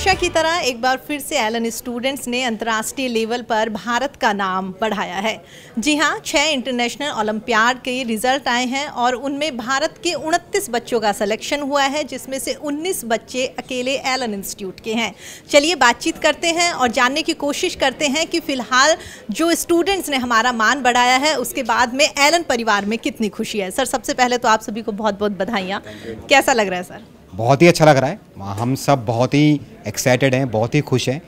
हमेशा की तरह एक बार फिर से एलन स्टूडेंट्स ने अंतर्राष्ट्रीय लेवल पर भारत का नाम बढ़ाया है जी हाँ छः इंटरनेशनल ओलंपियाड के रिजल्ट आए हैं और उनमें भारत के उनतीस बच्चों का सिलेक्शन हुआ है जिसमें से 19 बच्चे अकेले एलन इंस्टीट्यूट के हैं चलिए बातचीत करते हैं और जानने की कोशिश करते हैं कि फिलहाल जो स्टूडेंट्स ने हमारा मान बढ़ाया है उसके बाद में एलन परिवार में कितनी खुशी है सर सबसे पहले तो आप सभी को बहुत बहुत बधाइयाँ कैसा लग रहा है सर बहुत ही अच्छा लग रहा है हम सब बहुत ही एक्साइटेड हैं बहुत ही खुश हैं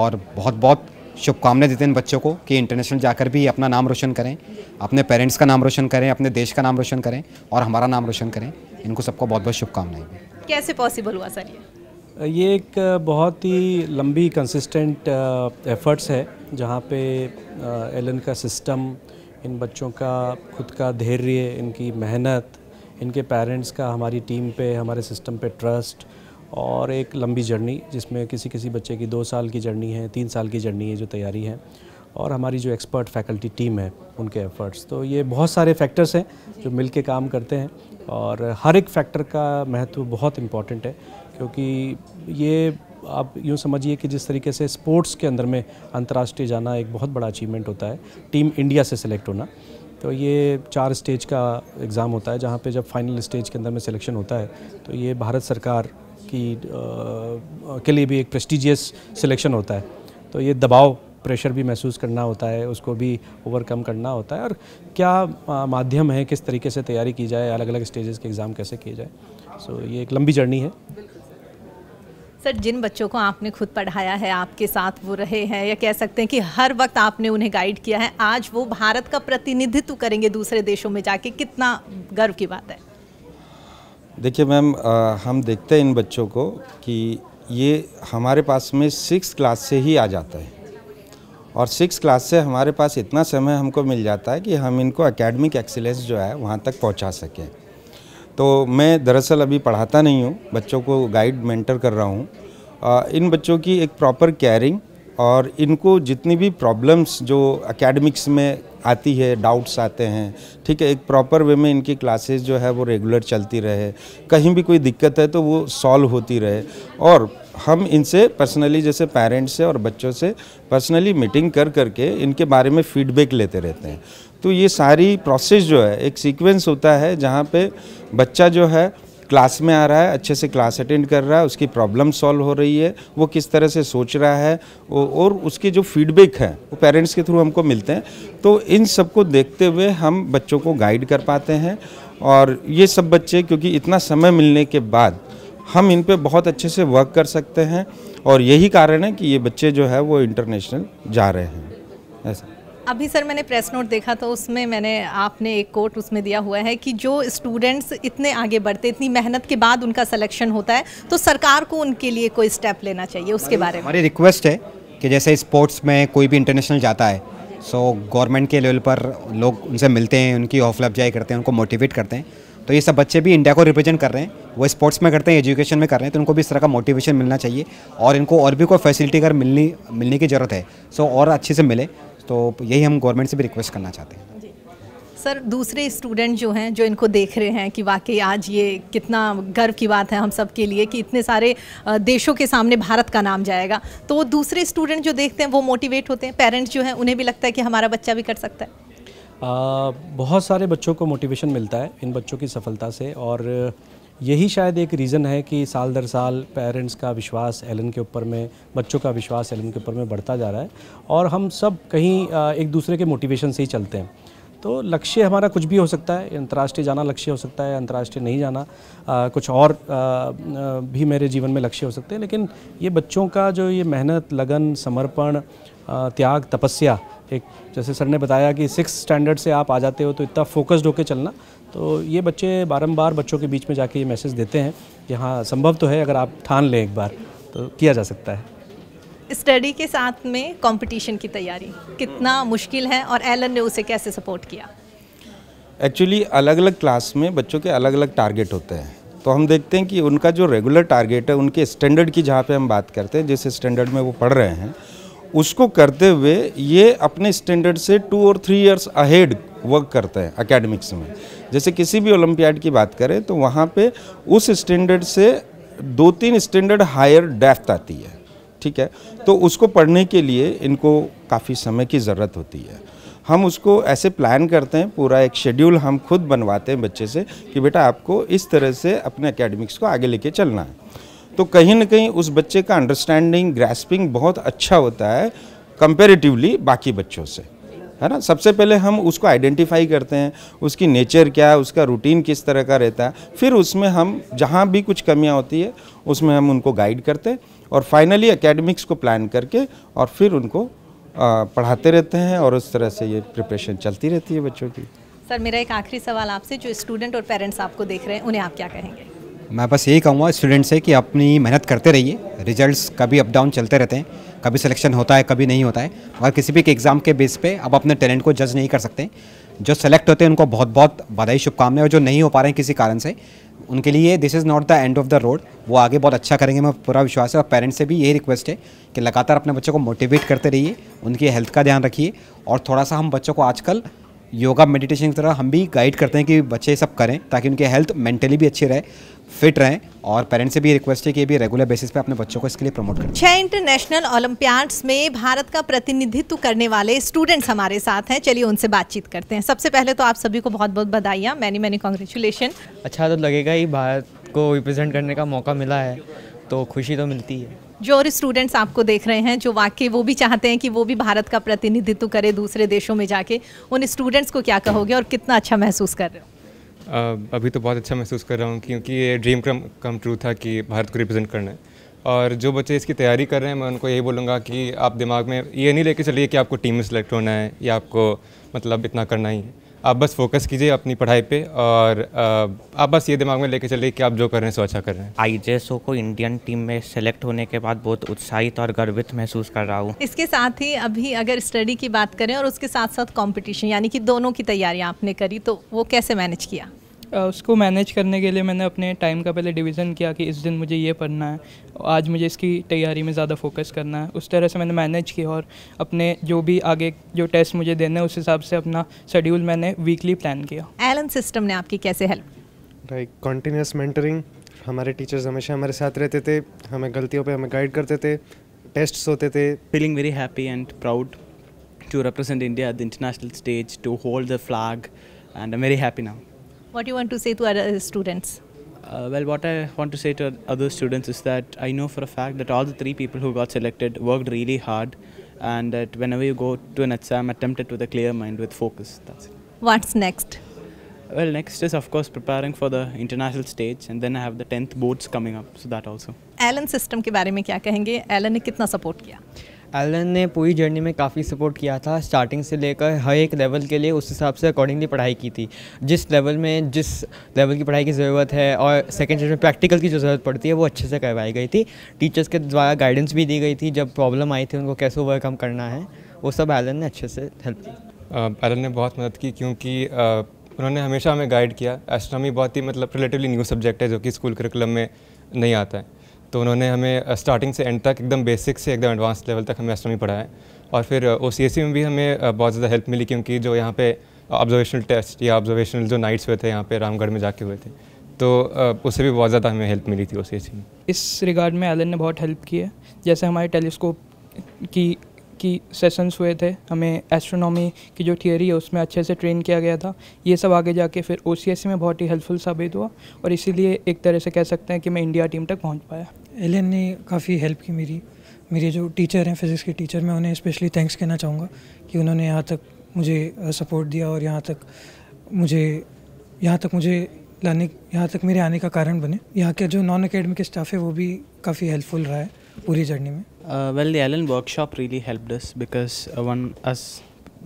और बहुत बहुत शुभकामनाएं देते हैं बच्चों को कि इंटरनेशनल जाकर भी अपना नाम रोशन करें अपने पेरेंट्स का नाम रोशन करें अपने देश का नाम रोशन करें और हमारा नाम रोशन करें इनको सबको बहुत बहुत शुभकामनाएं कैसे पॉसिबल हुआ सर ये ये एक बहुत ही लंबी कंसिस्टेंट एफर्ट्स uh, है जहाँ पे एलन uh, का सिस्टम इन बच्चों का खुद का धैर्य इनकी मेहनत इनके पेरेंट्स का हमारी टीम पे हमारे सिस्टम पे ट्रस्ट और एक लंबी जर्नी जिसमें किसी किसी बच्चे की दो साल की जर्नी है तीन साल की जर्नी है जो तैयारी है और हमारी जो एक्सपर्ट फैकल्टी टीम है उनके एफर्ट्स तो ये बहुत सारे फैक्टर्स हैं जो मिल के काम करते हैं और हर एक फैक्टर का महत्व बहुत इम्पॉर्टेंट है क्योंकि ये आप यूँ समझिए कि जिस तरीके से स्पोर्ट्स के अंदर में अंतर्राष्ट्रीय जाना एक बहुत बड़ा अचीवमेंट होता है टीम इंडिया से सिलेक्ट होना तो ये चार स्टेज का एग्ज़ाम होता है जहाँ पे जब फाइनल स्टेज के अंदर में सिलेक्शन होता है तो ये भारत सरकार की आ, के लिए भी एक प्रेस्टिजियस सिलेक्शन होता है तो ये दबाव प्रेशर भी महसूस करना होता है उसको भी ओवरकम करना होता है और क्या माध्यम है किस तरीके से तैयारी की जाए अलग अलग स्टेजेस के एग्ज़ाम कैसे किए जाए सो so, ये एक लंबी जर्नी है सर जिन बच्चों को आपने खुद पढ़ाया है आपके साथ वो रहे हैं या कह सकते हैं कि हर वक्त आपने उन्हें गाइड किया है आज वो भारत का प्रतिनिधित्व करेंगे दूसरे देशों में जाके कितना गर्व की बात है देखिए मैम हम देखते हैं इन बच्चों को कि ये हमारे पास में सिक्स क्लास से ही आ जाता है और सिक्स क्लास से हमारे पास इतना समय हमको मिल जाता है कि हम इनको एकेडमिक एक्सीलेंस जो है वहाँ तक पहुँचा सकें तो मैं दरअसल अभी पढ़ाता नहीं हूँ बच्चों को गाइड मेंटर कर रहा हूँ इन बच्चों की एक प्रॉपर केयरिंग और इनको जितनी भी प्रॉब्लम्स जो एकेडमिक्स में आती है डाउट्स आते हैं ठीक है एक प्रॉपर वे में इनकी क्लासेस जो है वो रेगुलर चलती रहे कहीं भी कोई दिक्कत है तो वो सॉल्व होती रहे और हम इनसे पर्सनली जैसे पेरेंट्स से और बच्चों से पर्सनली मीटिंग कर करके इनके बारे में फीडबैक लेते रहते हैं तो ये सारी प्रोसेस जो है एक सीक्वेंस होता है जहाँ पे बच्चा जो है क्लास में आ रहा है अच्छे से क्लास अटेंड कर रहा है उसकी प्रॉब्लम सॉल्व हो रही है वो किस तरह से सोच रहा है और उसके जो फीडबैक है वो पेरेंट्स के थ्रू हमको मिलते हैं तो इन सबको देखते हुए हम बच्चों को गाइड कर पाते हैं और ये सब बच्चे क्योंकि इतना समय मिलने के बाद हम इन पर बहुत अच्छे से वर्क कर सकते हैं और यही कारण है कि ये बच्चे जो है वो इंटरनेशनल जा रहे हैं ऐसा अभी सर मैंने प्रेस नोट देखा तो उसमें मैंने आपने एक कोट उसमें दिया हुआ है कि जो स्टूडेंट्स इतने आगे बढ़ते इतनी मेहनत के बाद उनका सिलेक्शन होता है तो सरकार को उनके लिए कोई स्टेप लेना चाहिए उसके बारे में हमारी रिक्वेस्ट है कि जैसे स्पोर्ट्स में कोई भी इंटरनेशनल जाता है सो so, गवर्नमेंट के लेवल पर लोग उनसे मिलते हैं उनकी हौसला अफजाई करते हैं उनको मोटिवेट करते हैं तो ये सब बच्चे भी इंडिया को रिप्रेजेंट कर रहे हैं वो स्पोर्ट्स में करते हैं एजुकेशन में कर रहे हैं तो उनको भी इस तरह का मोटिवेशन मिलना चाहिए और इनको और भी कोई फैसिलिटी अगर मिलनी मिलने की ज़रूरत है सो so, और अच्छे से मिले तो यही हम गवर्नमेंट से भी रिक्वेस्ट करना चाहते हैं सर दूसरे स्टूडेंट जो हैं जो इनको देख रहे हैं कि वाकई आज ये कितना गर्व की बात है हम सब के लिए कि इतने सारे देशों के सामने भारत का नाम जाएगा तो वो दूसरे स्टूडेंट जो देखते हैं वो मोटिवेट होते हैं पेरेंट्स जो हैं उन्हें भी लगता है कि हमारा बच्चा भी कर सकता है आ, बहुत सारे बच्चों को मोटिवेशन मिलता है इन बच्चों की सफलता से और यही शायद एक रीज़न है कि साल दर साल पेरेंट्स का विश्वास एलन के ऊपर में बच्चों का विश्वास एलन के ऊपर में बढ़ता जा रहा है और हम सब कहीं एक दूसरे के मोटिवेशन से ही चलते हैं तो लक्ष्य हमारा कुछ भी हो सकता है अंतर्राष्ट्रीय जाना लक्ष्य हो सकता है अंतर्राष्ट्रीय नहीं जाना आ, कुछ और आ, भी मेरे जीवन में लक्ष्य हो सकते हैं लेकिन ये बच्चों का जो ये मेहनत लगन समर्पण त्याग तपस्या एक जैसे सर ने बताया कि सिक्स स्टैंडर्ड से आप आ जाते हो तो इतना फोकस्ड होकर चलना तो ये बच्चे बारंबार बच्चों के बीच में जाके ये मैसेज देते हैं कि हाँ संभव तो है अगर आप ठान लें एक बार तो किया जा सकता है स्टडी के साथ में कंपटीशन की तैयारी कितना मुश्किल है और एलन ने उसे कैसे सपोर्ट किया एक्चुअली अलग अलग क्लास में बच्चों के अलग अलग टारगेट होते हैं तो हम देखते हैं कि उनका जो रेगुलर टारगेट है उनके स्टैंडर्ड की जहाँ पे हम बात करते हैं जिस स्टैंडर्ड में वो पढ़ रहे हैं उसको करते हुए ये अपने स्टैंडर्ड से टू और थ्री इयर्स अहेड वर्क करते हैं अकेडमिक्स में जैसे किसी भी ओलंपियाड की बात करें तो वहाँ पे उस स्टैंडर्ड से दो तीन स्टैंडर्ड हायर डेफ्थ आती है ठीक है तो उसको पढ़ने के लिए इनको काफ़ी समय की ज़रूरत होती है हम उसको ऐसे प्लान करते हैं पूरा एक शेड्यूल हम खुद बनवाते हैं बच्चे से कि बेटा आपको इस तरह से अपने अकेडमिक्स को आगे लेके चलना है तो कहीं ना कहीं उस बच्चे का अंडरस्टैंडिंग ग्रेस्पिंग बहुत अच्छा होता है कंपेरेटिवली बाकी बच्चों से है ना सबसे पहले हम उसको आइडेंटिफाई करते हैं उसकी नेचर क्या है उसका रूटीन किस तरह का रहता है फिर उसमें हम जहाँ भी कुछ कमियाँ होती है उसमें हम उनको गाइड करते हैं और फाइनली एकेडमिक्स को प्लान करके और फिर उनको पढ़ाते रहते हैं और उस तरह से ये प्रिपरेशन चलती रहती है बच्चों की सर मेरा एक आखिरी सवाल आपसे जो स्टूडेंट और पेरेंट्स आपको देख रहे हैं उन्हें आप क्या कहेंगे मैं बस यही कहूँगा स्टूडेंट से कि अपनी मेहनत करते रहिए रिजल्ट्स कभी अप डाउन चलते रहते हैं कभी सिलेक्शन होता है कभी नहीं होता है और किसी भी एग्ज़ाम के बेस पे आप अपने टैलेंट को जज नहीं कर सकते जो सेलेक्ट होते हैं उनको बहुत बहुत बधाई शुभकामनाएं और जो नहीं हो पा रहे हैं किसी कारण से उनके लिए this is not the end of the road वो आगे बहुत अच्छा करेंगे मैं पूरा विश्वास है और पेरेंट्स से भी यही रिक्वेस्ट है कि लगातार अपने बच्चों को मोटिवेट करते रहिए उनकी हेल्थ का ध्यान रखिए और थोड़ा सा हम बच्चों को आजकल योगा मेडिटेशन की तरह हम भी गाइड करते हैं कि बच्चे सब करें ताकि उनके हेल्थ मेंटली भी अच्छी रहे फिट रहें और पेरेंट्स से भी रिक्वेस्ट है कि ये भी रेगुलर बेसिस पे अपने बच्चों को इसके लिए प्रमोट करें छह इंटरनेशनल ओलम्पियाड्स में भारत का प्रतिनिधित्व करने वाले स्टूडेंट्स हमारे साथ हैं चलिए उनसे बातचीत करते हैं सबसे पहले तो आप सभी को बहुत बहुत बधाइयाँ मैनी मैनी कॉन्ग्रेचुलेशन अच्छा तो लगेगा ही भारत को रिप्रेजेंट करने का मौका मिला है तो खुशी तो मिलती है जो और स्टूडेंट्स आपको देख रहे हैं जो वाकई वो भी चाहते हैं कि वो भी भारत का प्रतिनिधित्व करे दूसरे देशों में जाके उन स्टूडेंट्स को क्या कहोगे और कितना अच्छा महसूस कर रहे हो अभी तो बहुत अच्छा महसूस कर रहा हूँ क्योंकि ये ड्रीम कम कम ट्रू था कि भारत को रिप्रेजेंट करना है और जो बच्चे इसकी तैयारी कर रहे हैं मैं उनको यही बोलूँगा कि आप दिमाग में ये नहीं लेके चलिए कि आपको टीम में सेलेक्ट होना है या आपको मतलब इतना करना ही है आप बस फोकस कीजिए अपनी पढ़ाई पे और आप बस ये दिमाग में लेके चलिए कि आप जो कर रहे हैं सो अच्छा कर रहे हैं आई जे सो को इंडियन टीम में सेलेक्ट होने के बाद बहुत उत्साहित और गर्वित महसूस कर रहा हूँ इसके साथ ही अभी अगर स्टडी की बात करें और उसके साथ साथ कॉम्पिटिशन यानी कि दोनों की तैयारियाँ आपने करी तो वो कैसे मैनेज किया उसको मैनेज करने के लिए मैंने अपने टाइम का पहले डिवीज़न किया कि इस दिन मुझे ये पढ़ना है आज मुझे इसकी तैयारी में ज़्यादा फोकस करना है उस तरह से मैंने मैनेज किया और अपने जो भी आगे जो टेस्ट मुझे देने हैं उस हिसाब से अपना शेड्यूल मैंने वीकली प्लान किया एलन सिस्टम ने आपकी कैसे हेल्प लाइक कॉन्टीन्यूस मेंटरिंग हमारे टीचर्स हमेशा हमारे साथ रहते थे हमें गलतियों पर हमें गाइड करते थे टेस्ट्स होते थे feeling very happy and proud to represent India at the international stage to hold the flag and I am very happy now What do you want to say to other students? Uh, well, what I want to say to other students is that I know for a fact that all the three people who got selected worked really hard and that whenever you go to an exam, attempt it with a clear mind, with focus. That's it. What's next? Well, next is of course preparing for the international stage and then I have the 10th boards coming up, so that also. Alan system के बारे में क्या कहेंगे Elon ने कितना support किया Elon ने पूरी जर्नी में काफ़ी सपोर्ट किया था स्टार्टिंग से लेकर हर एक लेवल के लिए उस हिसाब से अकॉर्डिंगली पढ़ाई की थी जिस लेवल में जिस लेवल की पढ़ाई की ज़रूरत है और सेकेंड चीज़ में प्रैक्टिकल की जो ज़रूरत पड़ती है वो अच्छे से करवाई गई थी टीचर्स के द्वारा गाइडेंस भी दी गई थी जब प्रॉब्लम आई थी उनको कैसे ओवरकम करना है वो सब एलन ने अच्छे से हेल्प की एलन ने बहुत मदद की क्योंकि उन्होंने हमेशा हमें गाइड किया एस्ट्रॉमी बहुत ही मतलब रिलेटिवली न्यू सब्जेक्ट है जो कि स्कूल करिकुलम में नहीं आता है तो उन्होंने हमें स्टार्टिंग से एंड तक एकदम बेसिक से एकदम एडवांस लेवल तक हमें एस्ट्रोनॉमी पढ़ाया और फिर ओ में भी हमें बहुत ज़्यादा हेल्प मिली क्योंकि जो यहाँ पे ऑब्जर्वेशनल टेस्ट या ऑब्जर्वेशनल जो नाइट्स हुए थे यहाँ पे रामगढ़ में जाके हुए थे तो उससे भी बहुत ज़्यादा हमें हेल्प मिली थी ओ में इस रिगार्ड में एलन ने बहुत हेल्प की है जैसे हमारे टेलीस्कोप की की सेशंस हुए थे हमें एस्ट्रोनॉमी की जो थियोरी है उसमें अच्छे से ट्रेन किया गया था ये सब आगे जाके फिर ओ में बहुत ही हेल्पफुल साबित हुआ और इसीलिए एक तरह से कह सकते हैं कि मैं इंडिया टीम तक पहुँच पाया एल ने काफ़ी हेल्प की मेरी मेरे जो टीचर हैं फिज़िक्स के टीचर मैं उन्हें स्पेशली थैंक्स कहना चाहूँगा कि उन्होंने यहाँ तक मुझे सपोर्ट दिया और यहाँ तक मुझे यहाँ तक मुझे लाने यहाँ तक मेरे आने का कारण बने यहाँ के जो नॉन अकेडमिक स्टाफ है वो भी काफ़ी हेल्पफुल रहा है Uh, well, the Allen workshop really helped us because, uh, as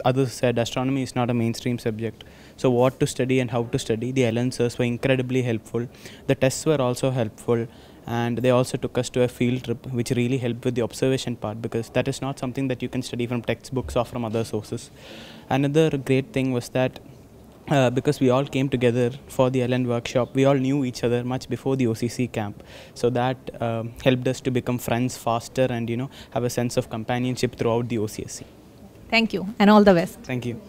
others said astronomy is not a mainstream subject so what to study and how to study the Allen's were incredibly helpful the tests were also helpful and they also took us to a field trip which really helped with the observation part because that is not something that you can study from textbooks or from other sources another great thing was that uh, because we all came together for the LN workshop. We all knew each other much before the OCC camp. So that um, helped us to become friends faster and, you know, have a sense of companionship throughout the OCSC. Thank you and all the best. Thank you.